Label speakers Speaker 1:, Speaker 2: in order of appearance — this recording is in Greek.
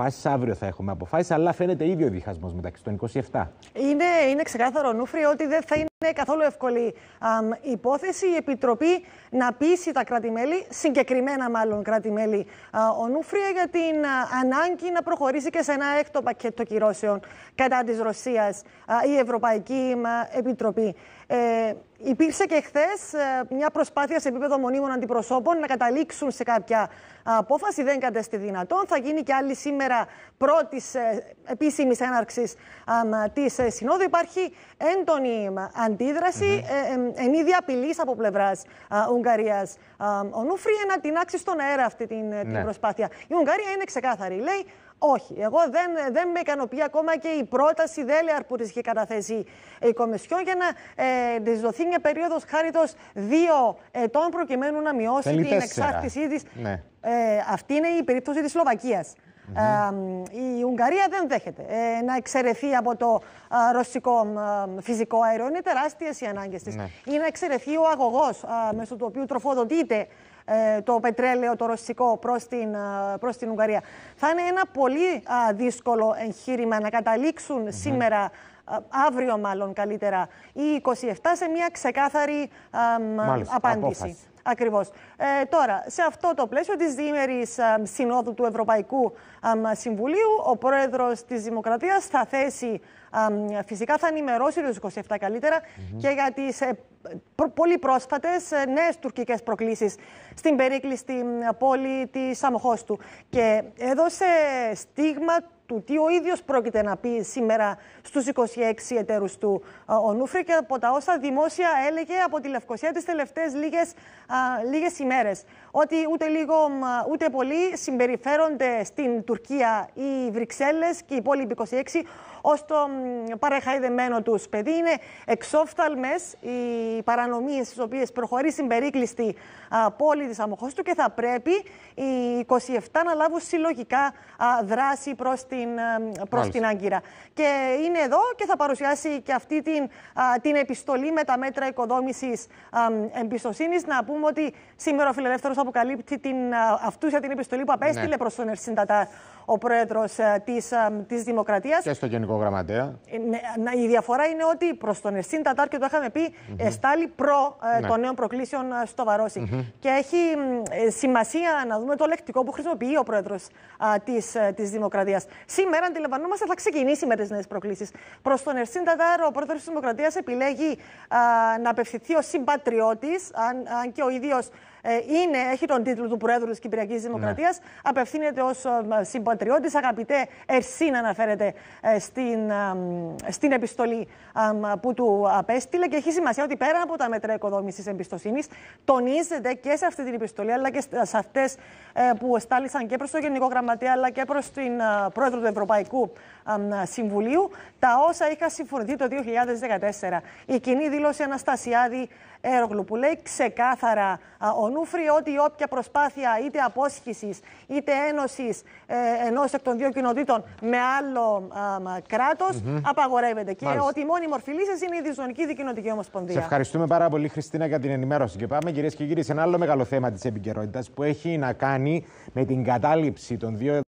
Speaker 1: αποφάσεις. Αύριο θα έχουμε αποφάσεις. Αλλά φαίνεται ίδιο διχασμός μεταξύ των 27. Είναι, είναι ξεκάθαρο, Νούφρι, ότι δεν θα είναι είναι καθόλου εύκολη υπόθεση. Η Επιτροπή να πείσει τα κράτη-μέλη, συγκεκριμένα μάλλον κράτη-μέλη Νούφρια, για την ανάγκη να προχωρήσει και σε ένα έκτο πακέτο κυρώσεων κατά της Ρωσίας η Ευρωπαϊκή Επιτροπή. Ε, υπήρξε και χθες ε, μια προσπάθεια σε επίπεδο μονίμων αντιπροσώπων να καταλήξουν σε κάποια απόφαση. Δεν κατέστη δυνατόν. Θα γίνει και άλλη σήμερα πρώτης ε, επίσημης έναρξης της ε, Συνόδου. Υπάρχει έντονη ανάγκη αντίδραση ε, ε, ε, εν είδη απειλής από πλευράς Ουγγαρία. Ο Νούφριε να την άξει στον αέρα αυτή την, ε, την ναι. προσπάθεια. Η Ουγγαρία είναι ξεκάθαρη. Λέει όχι, εγώ δεν, δεν με ικανοποιεί ακόμα και η πρόταση δέλεαρ που της είχε καταθέσει η Κομισιόν για να ε, της δοθεί μια περίοδος χάριτος δύο ετών προκειμένου να μειώσει την τέσσερα. εξάρτησή της. Ναι. αυτή είναι η περίπτωση της Σλοβακίας η Ουγγαρία δεν δέχεται ε, να εξαιρεθεί από το ρωσικό φυσικό αέριο. Είναι τεράστιες οι ανάγκες της. Ναι. Ή να εξαιρεθεί ο αγωγός μέσω του οποίου τροφοδοτείται ε, το πετρέλαιο το ρωσικό προς την, την Ουγγαρία. Θα είναι ένα πολύ δύσκολο εγχείρημα να καταληξουν σήμερα αύριο μάλλον καλύτερα, ή 27 σε μια ξεκάθαρη απάντηση. Ακριβώς. Ε, τώρα, σε αυτό το πλαίσιο της διήμερης ε, συνόδου του Ευρωπαϊκού ε, Συμβουλίου, ο Πρόεδρος της Δημοκρατίας θα θέσει, φυσικά θα ενημερώσει τους 27 καλύτερα και για τις πολύ πρόσφατες νέες τουρκικές προκλήσεις στην περίκλειστη πόλη της Αμοχώστου. Και έδωσε στίγμα του τι ο ίδιος πρόκειται να πει σήμερα στους 26 εταίρους του ε, ο και από τα όσα δημόσια έλεγε από τη Λευκοσία τις τελευταίες λίγες, λίγες ημέρες. Ότι ούτε λίγο ούτε πολύ συμπεριφέρονται στην Τουρκία οι Βρυξέλλες και οι υπόλοιποι 26 ως το παρεχαϊδεμένο τους παιδί. Είναι εξόφθαλμες οι παρανομίες στις οποίες προχωρεί περίκλειστη πόλη της Αμοχώστου και θα πρέπει οι 27 να λάβουν συλλογικά δράση προς τη ε, προς την Άγκυρα. Και είναι εδώ και θα παρουσιάσει και αυτή την, την επιστολή με τα μέτρα οικοδόμησης εμπιστοσύνης. Να πούμε ότι σήμερα ο Φιλελεύθερος αποκαλύπτει την αυτούσια την επιστολή που απέστειλε ναι. προς τον Ερσίντατα ο πρόεδρος ε, της ε, Δημοκρατίας. Και στο Γενικό Γραμματέα. Ε, ναι, η διαφορά είναι ότι προς τον Ερσίν Τατάρ και το είχαμε πει, mm -hmm. προ ναι. των νέων προκλήσεων στο Βαρόσι. Και έχει σημασία να δούμε το λεκτικό που χρησιμοποιεί ο πρόεδρος τη Δημοκρατίας. Σήμερα, αντιλαμβανόμαστε, θα ξεκινήσει με τις νέες προκλήσεις. Προς τον Ερσίν Τατάρ, ο πρόεδρος της Δημοκρατίας επιλέγει να απευθυνθεί ω συμπατριώτης, αν, αν και ο ίδιος ε, είναι, έχει τον τίτλο του Προέδρου της Κυπριακής Δημοκρατία. Ναι. Απευθύνεται ως ε, συμπατριώτης. Αγαπητέ Ερσίν, αναφέρεται ε, στην, στην επιστολή που του απέστειλε. Και έχει σημασία ότι πέρα από τα μέτρα οικοδόμησης εμπιστοσύνης, τονίζεται και σε αυτή την επιστολή, αλλά και σε αυτές που στάλησαν και προς το Γενικό Γραμματέα, αλλά και προς την Πρόεδρο του Ευρωπαϊκού Συμβουλίου, τα όσα είχα συμφωνηθεί το 2014. Η κοινή δήλωση Αναστασιάδη Έρογλου, που λέει ξεκάθαρα ο Ονούφρη ότι όποια προσπάθεια είτε απόσχησης είτε ένωσης ε, ενός εκ των δύο κοινοτήτων με άλλο κράτο απαγορεύεται. Και ότι η μόνη μορφή λύσης είναι η Διζωνική Δικοινοτική Ομοσπονδία. Σε ευχαριστούμε πάρα πολύ, Χριστίνα, για την ενημέρωση. Και πάμε, κυρίες και κύριοι, σε ένα άλλο μεγάλο θέμα της επικαιρότητας που έχει να κάνει με την κατάληψη των δύο.